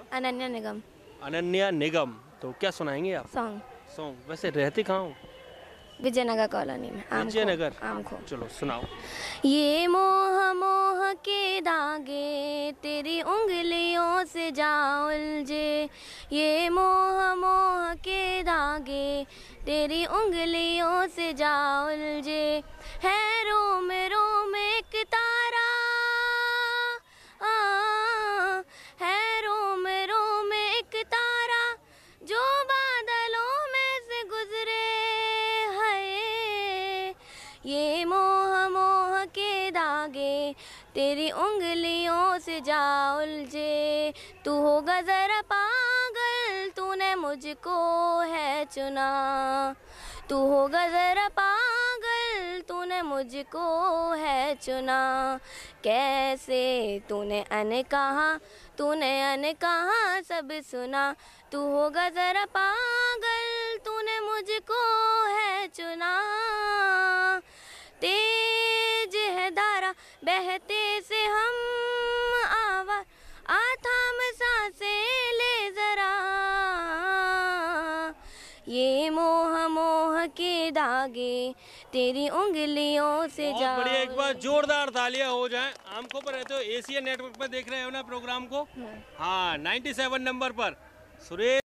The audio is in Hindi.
आपका अनन्या निगम अनन्या निगम तो क्या सुनाएंगे आप सॉन्ग सॉन्ग वैसे रहते कहाँ हो विजयनगर कॉलोनी में विजयनगर आम चलो सुनाओ ये मोह मोह के दागे तेरी उंगलियों से जा उलझे ये मोह मोह के दागे तेरी उंगलियों से जा उलझे है ये मोह मोह के दागे तेरी उंगलियों से जा उलझे तू होगा ज़रा पागल तूने मुझको है चुना तू होगा ज़रा पागल तूने मुझको है चुना कैसे तूने अन कहा तूने अन कहा सब सुना तू हो गजर पागल बहते से हम आवा थाम सांसे ले जरा ये मोह मोह के दागे तेरी उंगलियों से जा बढ़िया एक बार जोरदार तालियां हो जाए हमको पर रहते हो एशिया नेटवर्क पर देख रहे हो ना प्रोग्राम को हाँ 97 हाँ, नंबर पर सुरेश